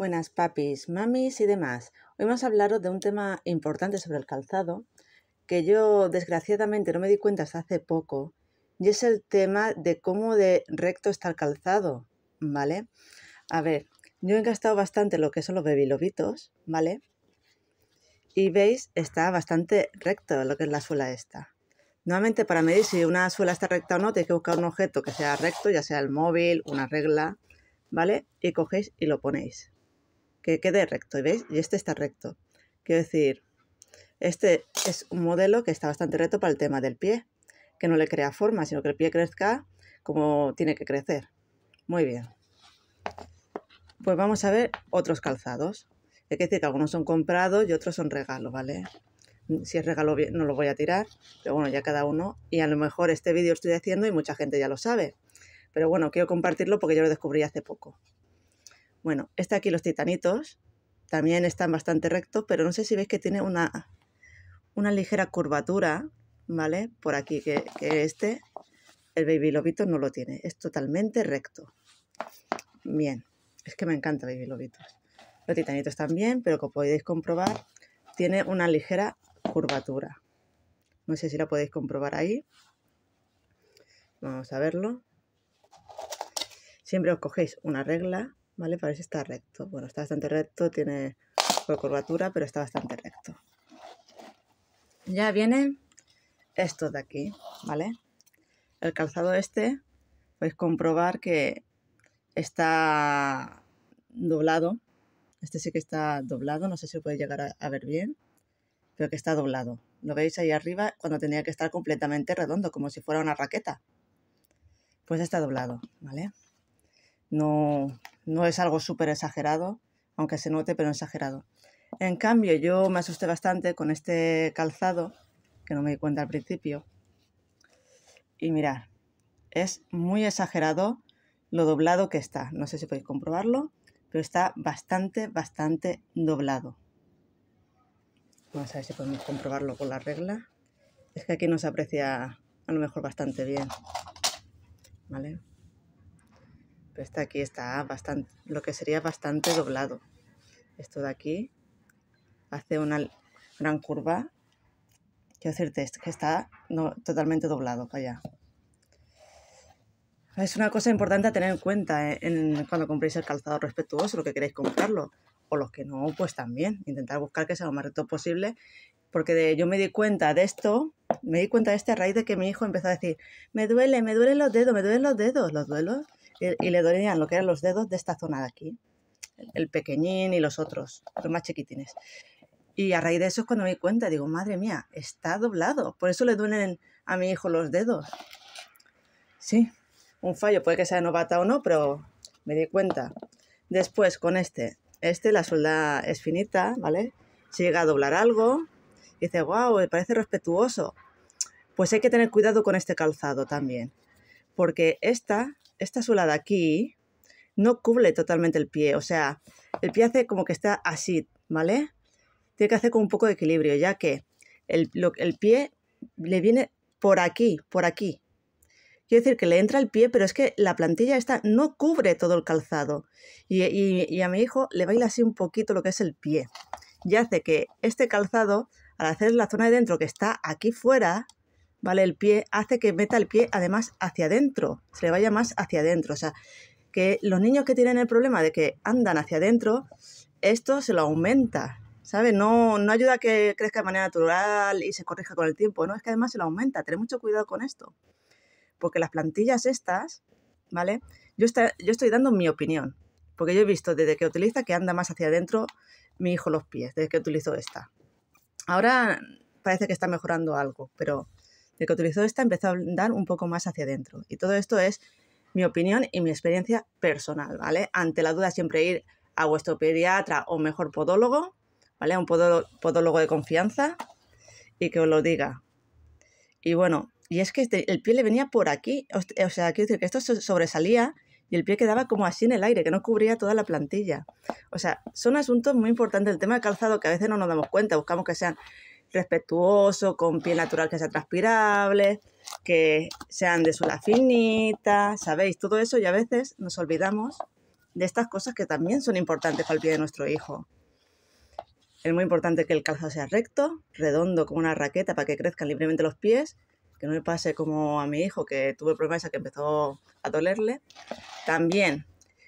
Buenas papis, mamis y demás. Hoy vamos a hablaros de un tema importante sobre el calzado que yo desgraciadamente no me di cuenta hasta hace poco y es el tema de cómo de recto está el calzado, ¿vale? A ver, yo he gastado bastante lo que son los bebilobitos, ¿vale? Y veis, está bastante recto lo que es la suela esta. Nuevamente, para medir si una suela está recta o no, tenéis que buscar un objeto que sea recto, ya sea el móvil, una regla, ¿vale? Y cogéis y lo ponéis que quede recto, ¿veis? Y este está recto. Quiero decir, este es un modelo que está bastante recto para el tema del pie, que no le crea forma, sino que el pie crezca como tiene que crecer. Muy bien. Pues vamos a ver otros calzados. Hay que decir que algunos son comprados y otros son regalo, ¿vale? Si es regalo no lo voy a tirar, pero bueno, ya cada uno. Y a lo mejor este vídeo estoy haciendo y mucha gente ya lo sabe. Pero bueno, quiero compartirlo porque yo lo descubrí hace poco. Bueno, este aquí los titanitos también están bastante rectos, pero no sé si veis que tiene una, una ligera curvatura, ¿vale? Por aquí, que, que este, el baby lobito no lo tiene, es totalmente recto. Bien, es que me encanta baby lobitos. Los titanitos también, pero como podéis comprobar, tiene una ligera curvatura. No sé si la podéis comprobar ahí. Vamos a verlo. Siempre os cogéis una regla ¿vale? Para ver recto. Bueno, está bastante recto, tiene curvatura, pero está bastante recto. Ya viene esto de aquí, ¿vale? El calzado este, podéis comprobar que está doblado. Este sí que está doblado, no sé si os podéis llegar a, a ver bien, pero que está doblado. Lo veis ahí arriba cuando tenía que estar completamente redondo, como si fuera una raqueta. Pues está doblado, ¿vale? No, no es algo súper exagerado, aunque se note, pero exagerado. En cambio, yo me asusté bastante con este calzado, que no me di cuenta al principio. Y mirar es muy exagerado lo doblado que está. No sé si podéis comprobarlo, pero está bastante, bastante doblado. Vamos a ver si podemos comprobarlo con la regla. Es que aquí no se aprecia a lo mejor bastante bien. ¿Vale? Pero este aquí está bastante, lo que sería bastante doblado. Esto de aquí hace una gran curva. Quiero decirte que está no, totalmente doblado, allá. Es una cosa importante a tener en cuenta eh, en, cuando compréis el calzado respetuoso, lo que queréis comprarlo. O los que no, pues también. Intentar buscar que sea lo más recto posible. Porque yo me di cuenta de esto, me di cuenta de este a raíz de que mi hijo empezó a decir, me duele, me duelen los dedos, me duelen los dedos, los duelos y, le dolían lo que eran los dedos de esta zona de aquí, el pequeñín y los otros, los más chiquitines. Y a raíz de eso es cuando me di cuenta, digo, madre mía, está doblado, por eso le duelen a mi hijo los dedos. Sí, un fallo, puede que sea novata o no, pero me di cuenta. Después con este, este la solda es finita, ¿vale? Si llega a doblar algo, dice, wow, me parece respetuoso. Pues hay que tener cuidado con este calzado también, porque esta esta suela aquí no cubre totalmente el pie, o sea, el pie hace como que está así, ¿vale? Tiene que hacer con un poco de equilibrio, ya que el, el pie le viene por aquí, por aquí. quiere decir que le entra el pie, pero es que la plantilla esta no cubre todo el calzado. Y, y, y a mi hijo le baila así un poquito lo que es el pie. Y hace que este calzado, al hacer la zona de dentro que está aquí fuera, ¿vale? El pie hace que meta el pie además hacia adentro, se le vaya más hacia adentro. O sea, que los niños que tienen el problema de que andan hacia adentro, esto se lo aumenta, ¿sabes? No, no ayuda a que crezca de manera natural y se corrija con el tiempo, ¿no? Es que además se lo aumenta, tener mucho cuidado con esto. Porque las plantillas estas, ¿vale? Yo, está, yo estoy dando mi opinión, porque yo he visto desde que utiliza que anda más hacia adentro mi hijo los pies, desde que utilizo esta. Ahora parece que está mejorando algo, pero que utilizó esta empezó a andar un poco más hacia adentro. Y todo esto es mi opinión y mi experiencia personal, ¿vale? Ante la duda siempre ir a vuestro pediatra o mejor podólogo, ¿vale? Un podólogo de confianza y que os lo diga. Y bueno, y es que este, el pie le venía por aquí, o sea, quiero decir que esto sobresalía y el pie quedaba como así en el aire, que no cubría toda la plantilla. O sea, son asuntos muy importantes. El tema de calzado que a veces no nos damos cuenta, buscamos que sean respetuoso, con pie natural que sea transpirable, que sean de suela finita, ¿sabéis? Todo eso y a veces nos olvidamos de estas cosas que también son importantes para el pie de nuestro hijo. Es muy importante que el calzado sea recto, redondo como una raqueta para que crezcan libremente los pies, que no le pase como a mi hijo que tuve problemas que empezó a dolerle. También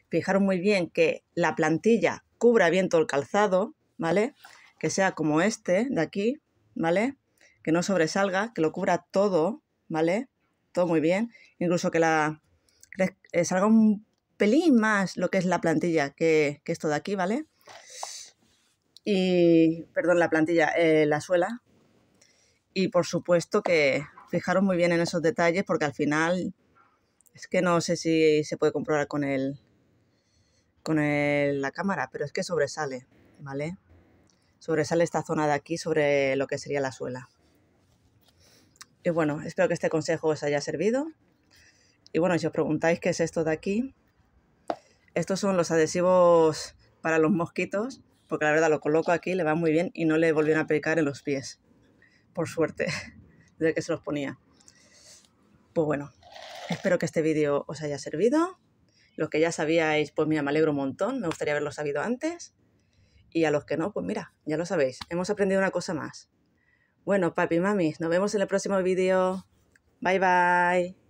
fijaros muy bien que la plantilla cubra bien todo el calzado, ¿vale? Que sea como este de aquí, ¿vale? Que no sobresalga, que lo cubra todo, ¿vale? Todo muy bien. Incluso que la eh, salga un pelín más lo que es la plantilla que, esto de aquí, ¿vale? Y, perdón, la plantilla, eh, la suela. Y por supuesto que fijaros muy bien en esos detalles porque al final es que no sé si se puede comprobar con el, con la cámara, pero es que sobresale, ¿vale? sobresale esta zona de aquí sobre lo que sería la suela. Y bueno, espero que este consejo os haya servido. Y bueno, si os preguntáis qué es esto de aquí, estos son los adhesivos para los mosquitos, porque la verdad lo coloco aquí, le va muy bien y no le volvieron a aplicar en los pies, por suerte, desde que se los ponía. Pues bueno, espero que este vídeo os haya servido. Lo que ya sabíais, pues mira, me alegro un montón, me gustaría haberlo sabido antes. Y a los que no, pues mira, ya lo sabéis, hemos aprendido una cosa más. Bueno, papi, mami, nos vemos en el próximo vídeo. Bye bye.